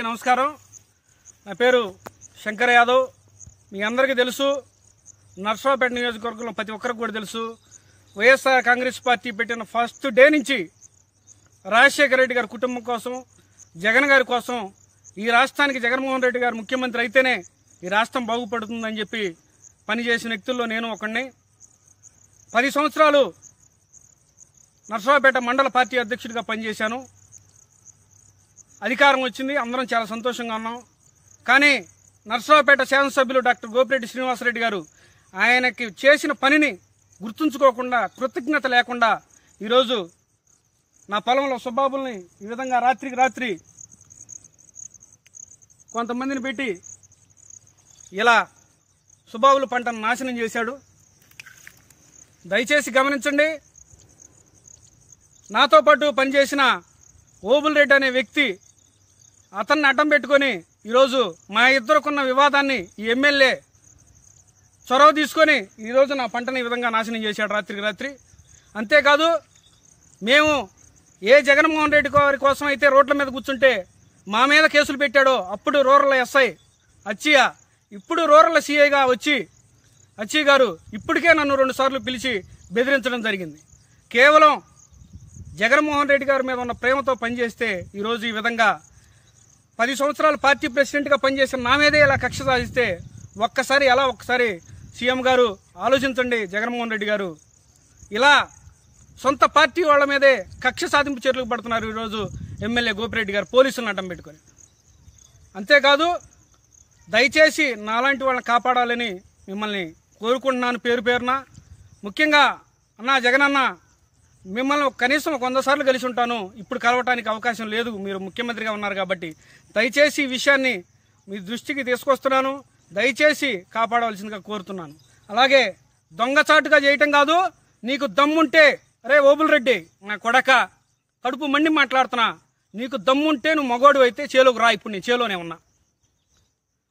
అందరికీ నమస్కారం నా పేరు శంకర్ యాదవ్ మీ అందరికీ తెలుసు నర్సరావుపేట నియోజకవర్గంలో ప్రతి ఒక్కరికి కూడా తెలుసు వైఎస్ఆర్ కాంగ్రెస్ పార్టీ పెట్టిన ఫస్ట్ డే నుంచి రాజశేఖర రెడ్డి గారి కుటుంబం కోసం జగన్ గారి కోసం ఈ రాష్ట్రానికి జగన్మోహన్ రెడ్డి గారు ముఖ్యమంత్రి అయితేనే ఈ రాష్ట్రం బాగుపడుతుందని చెప్పి పనిచేసిన వ్యక్తుల్లో నేను ఒకడిని పది సంవత్సరాలు నర్సరావుపేట మండల పార్టీ అధ్యక్షుడిగా పనిచేశాను అధికారం వచ్చింది అందరం చాలా సంతోషంగా ఉన్నాం కానీ నర్సరావుపేట శాసనసభ్యులు డాక్టర్ గోపిరెడ్డి శ్రీనివాసరెడ్డి గారు ఆయనకి చేసిన పనిని గుర్తుంచుకోకుండా కృతజ్ఞత లేకుండా ఈరోజు నా పొలంలో సుబ్బాబుల్ని ఈ విధంగా రాత్రికి రాత్రి కొంతమందిని పెట్టి ఇలా సుబాబుల పంటను నాశనం చేశాడు దయచేసి గమనించండి నాతో పాటు పనిచేసిన ఓబుల్ రెడ్డి అనే వ్యక్తి అతన్ని అడ్డం పెట్టుకొని ఈరోజు మా ఇద్దరుకున్న వివాదాన్ని ఈ ఎమ్మెల్యే చొరవ తీసుకొని ఈరోజు నా పంటను ఈ విధంగా నాశనం చేశాడు రాత్రికి రాత్రి అంతేకాదు మేము ఏ జగన్మోహన్ రెడ్డి గారి కోసం అయితే రోడ్ల మీద కూర్చుంటే మా మీద కేసులు పెట్టాడో అప్పుడు రూరల్ ఎస్ఐ అచ్చియా ఇప్పుడు రూరల్ సిఐగా వచ్చి అచ్చయ్య గారు ఇప్పటికే నన్ను రెండుసార్లు పిలిచి బెదిరించడం జరిగింది కేవలం జగన్మోహన్ రెడ్డి గారి మీద ఉన్న ప్రేమతో పనిచేస్తే ఈరోజు ఈ విధంగా పది సంవత్సరాలు పార్టీ ప్రెసిడెంట్గా పనిచేసిన నా మీదే ఇలా కక్ష సాధిస్తే ఒక్కసారి ఎలా ఒక్కసారి సీఎం గారు ఆలోచించండి జగన్మోహన్ రెడ్డి గారు ఇలా సొంత పార్టీ వాళ్ళ మీదే కక్ష సాధింపు చర్యలకు పడుతున్నారు ఈరోజు ఎమ్మెల్యే గోపిరెడ్డి గారు పోలీసులను అడ్డం పెట్టుకొని అంతేకాదు దయచేసి నాలాంటి వాళ్ళని కాపాడాలని మిమ్మల్ని కోరుకుంటున్నాను పేరు పేరున ముఖ్యంగా అన్నా జగనన్న మిమ్మల్ని కనీసం వంద సార్లు కలిసి ఉంటాను ఇప్పుడు కలవటానికి అవకాశం లేదు మీరు ముఖ్యమంత్రిగా ఉన్నారు కాబట్టి దయచేసి ఈ విషయాన్ని మీ దృష్టికి తీసుకొస్తున్నాను దయచేసి కాపాడవలసిందిగా కోరుతున్నాను అలాగే దొంగచాటుగా చేయటం కాదు నీకు దమ్ముంటే రే రెడ్డి నా కొడక కడుపు మండి మాట్లాడుతున్నా నీకు దమ్ముంటే నువ్వు మగోడు అయితే చేలోకి రా ఇప్పుడు నేను చేలోనే ఉన్నా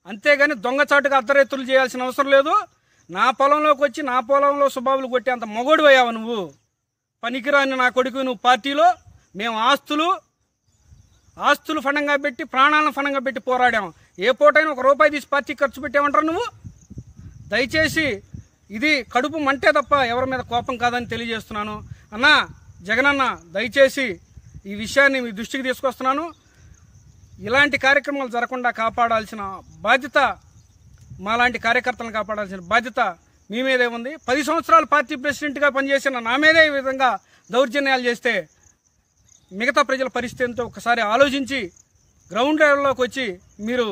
అంతేగాని దొంగచాటుగా అర్ధరేతులు చేయాల్సిన అవసరం లేదు నా పొలంలోకి వచ్చి నా పొలంలో సుబాబులు కొట్టేంత మగోడు అయ్యావు నువ్వు పనికిరాని నా కొడుకు నువ్వు పార్టీలో మేము ఆస్తులు ఆస్తులు ఫణంగా పెట్టి ప్రాణాలను ఫణంగా పెట్టి పోరాడాం ఏ పూటైనా ఒక రూపాయి తీసి పార్టీ ఖర్చు పెట్టామంటారు నువ్వు దయచేసి ఇది కడుపు మంటే తప్ప ఎవరి మీద కోపం కాదని తెలియజేస్తున్నాను అన్నా జగనన్న దయచేసి ఈ విషయాన్ని మీ దృష్టికి తీసుకొస్తున్నాను ఇలాంటి కార్యక్రమాలు జరగకుండా కాపాడాల్సిన బాధ్యత మాలాంటి కార్యకర్తలను కాపాడాల్సిన బాధ్యత మీ మీదే ఉంది పది సంవత్సరాలు పార్టీ ప్రెసిడెంట్గా పనిచేసిన నా మీదే ఈ విధంగా దౌర్జన్యాలు చేస్తే మిగతా ప్రజల పరిస్థితి ఏంటో ఒకసారి ఆలోచించి గ్రౌండ్ లెవెల్లోకి వచ్చి మీరు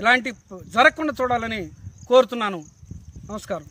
ఇలాంటి జరగకుండా చూడాలని కోరుతున్నాను నమస్కారం